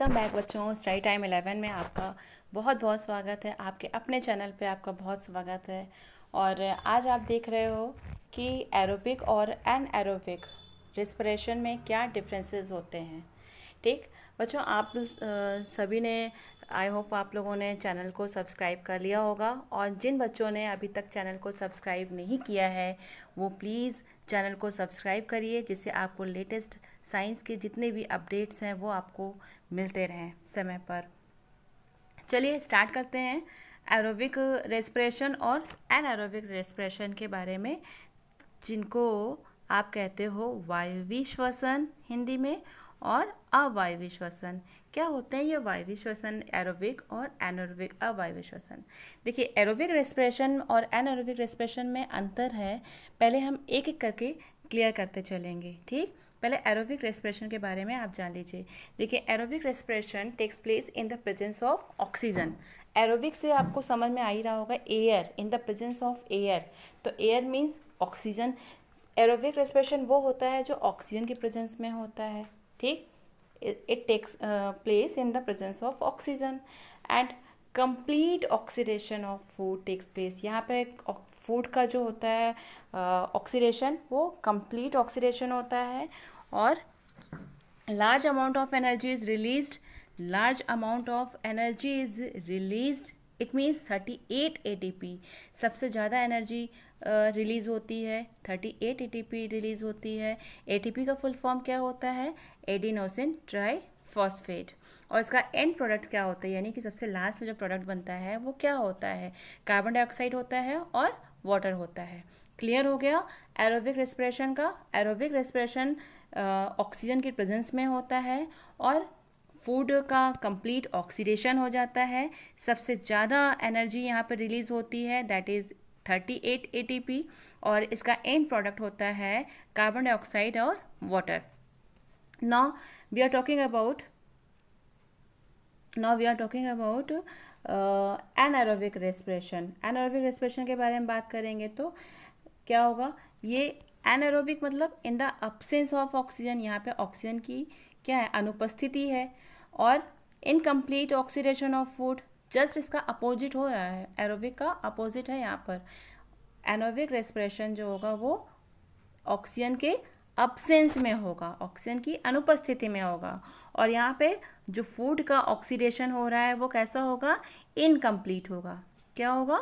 welcome back बच्चों study time eleven में आपका बहुत बहुत स्वागत है आपके अपने चैनल पे आपका बहुत स्वागत है और आज आप देख रहे हो कि एरोबिक और एन एरोबिक रेस्परेशन में क्या डिफरेंसेस होते हैं ठीक बच्चों आप सभी ने आई होप आप लोगों ने चैनल को सब्सक्राइब कर लिया होगा और जिन बच्चों ने अभी तक चैनल को सब्सक्राइब नहीं किया है वो प्लीज़ चैनल को सब्सक्राइब करिए जिससे आपको लेटेस्ट साइंस के जितने भी अपडेट्स हैं वो आपको मिलते रहें समय पर चलिए स्टार्ट करते हैं एरोबिक रेस्परेशन और एनारोबिक रेस्परेशन के बारे में जिनको आप कहते हो वायवी श्वसन हिंदी में और अवायवी श्वसन क्या होते हैं ये वायवी श्वसन एरोबिक और एनोरोबिक अवायवी श्वसन देखिए एरोबिक रेस्परेशन और एनारोबिक रेस्परेशन में अंतर है पहले हम एक एक करके क्लियर करते चलेंगे ठीक पहले एरोबिक रेस्पिरेशन के बारे में आप जान लीजिए देखिए aerobic respiration takes place in the presence of oxygen aerobic से आपको समझ में आ ही रहा होगा air in the presence of air तो air means oxygen aerobic respiration वो होता है जो ऑक्सीजन के प्रेजेंस में होता है ठीक it takes place in the presence of oxygen and complete oxidation of food takes place यहाँ पे फूड का जो होता है ऑक्सीडेशन वो कंप्लीट ऑक्सीडेशन होता है और large amount of energy is release large amount of energy is release it means thirty eight A T P सबसे ज़्यादा एनर्जी रिलीज़ होती है thirty eight A T P release होती है ए टी पी का फुल फॉर्म क्या होता है एडिनोसिन ट्राई फॉस्फेट और इसका एंड प्रोडक्ट क्या होता है यानी कि सबसे लास्ट में जो प्रोडक्ट बनता है वो क्या होता है कार्बन डाइऑक्साइड होता है और वाटर होता है क्लियर हो गया एरोबिक रेस्पिरेशन का एरोबिक रेस्पिरेशन ऑक्सीजन के प्रेजेंस में होता है और फूड का कंप्लीट ऑक्सीडेशन हो जाता है सबसे ज़्यादा एनर्जी यहाँ पर रिलीज़ होती है that is thirty eight A और इसका एंड प्रोडक्ट होता है कार्बन डाइऑक्साइड और water now we are talking about now we are talking about anaerobic respiration anaerobic respiration के बारे में बात करेंगे तो क्या होगा ये एनारोबिक मतलब in the absence of oxygen यहाँ पे ऑक्सीजन की क्या है अनुपस्थिति है और incomplete oxidation of food just इसका अपोजिट हो रहा है एरोबिक का अपोजिट है यहाँ पर एनोबिक रेस्परेशन जो होगा वो ऑक्सीजन के अपसेंस में होगा ऑक्सीजन की अनुपस्थिति में होगा और यहाँ पे जो फूड का ऑक्सीडेशन हो रहा है वो कैसा होगा इनकम्प्लीट होगा क्या होगा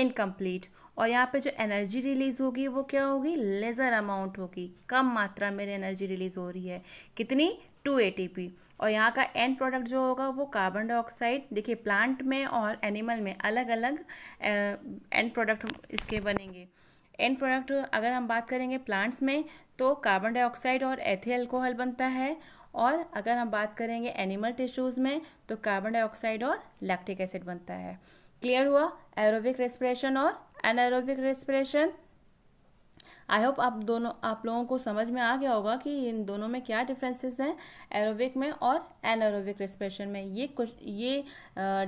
इनकम्प्लीट और यहाँ पे जो एनर्जी रिलीज़ होगी वो क्या होगी लेज़र अमाउंट होगी कम मात्रा में एनर्जी रिलीज़ हो रही है कितनी टू ए और यहाँ का एंड प्रोडक्ट जो होगा वो कार्बन डाइऑक्साइड देखिए प्लांट में और एनिमल में अलग अलग एंड प्रोडक्ट इसके बनेंगे एंड प्रोडक्ट अगर हम बात करेंगे प्लांट्स में तो कार्बन डाइऑक्साइड और एथे अल्कोहल बनता है और अगर हम बात करेंगे एनिमल टिश्यूज़ में तो कार्बन डाइऑक्साइड और लैक्टिक एसिड बनता है क्लियर हुआ एरोबिक रेस्पिरेशन और एनारोबिक रेस्पिरेशन आई होप आप दोनों आप लोगों को समझ में आ गया होगा कि इन दोनों में क्या डिफरेंसेस हैं एरोबिक में और एनएरोबिक रेस्पिरेशन में ये ये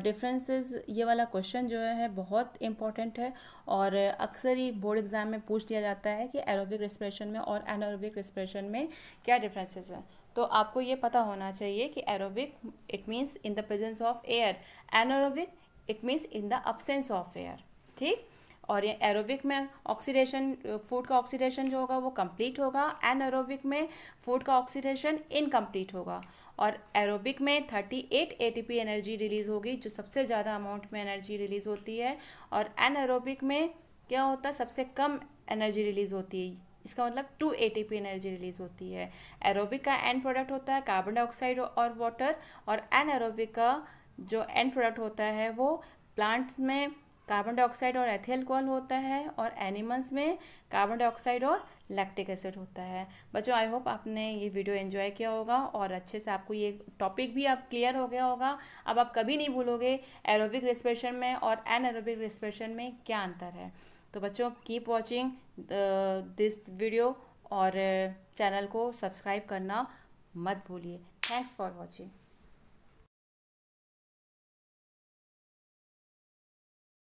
डिफरेंसेस ये वाला क्वेश्चन जो है बहुत इंपॉर्टेंट है और अक्सर ही बोर्ड एग्जाम में पूछ लिया जाता है कि एरोबिक रेस्पिरेशन में और एनएरोबिक रेस्पिरेशन में क्या डिफरेंसेस हैं तो आपको ये पता होना चाहिए कि aerobic it means in the presence of air anaerobic it means in the absence of air ठीक और ये एरोबिक में ऑक्सीडेशन फूड का ऑक्सीडेशन जो होगा वो कंप्लीट होगा एन एरोबिक में फूड का ऑक्सीडेशन इनकम्प्लीट होगा और एरोबिक में thirty eight P energy release होगी जो सबसे ज़्यादा अमाउंट में एनर्जी रिलीज़ होती है और एन एरोबिक में क्या होता है सबसे कम एनर्जी रिलीज़ होती है इसका मतलब टू पी एनर्जी रिलीज होती है एरोबिक का एंड प्रोडक्ट होता है कार्बन डाइऑक्साइड और वाटर और एन एरोबिक का जो एंड प्रोडक्ट होता है वो प्लांट्स में कार्बन डाइऑक्साइड और एथिल एल्कोहल होता है और एनिमल्स में कार्बन डाइऑक्साइड और लैक्टिक एसिड होता है बच्चों आई होप आपने ये वीडियो एंजॉय किया होगा और अच्छे से आपको ये टॉपिक भी अब क्लियर हो गया होगा अब आप कभी नहीं भूलोगे एरोबिक रेस्पिरेशन में और एरोबिक रेस्पिरेशन में क्या अंतर है तो बच्चों कीप वॉचिंग दिस वीडियो और चैनल uh, को सब्सक्राइब करना मत भूलिए थैंक्स फॉर वॉचिंग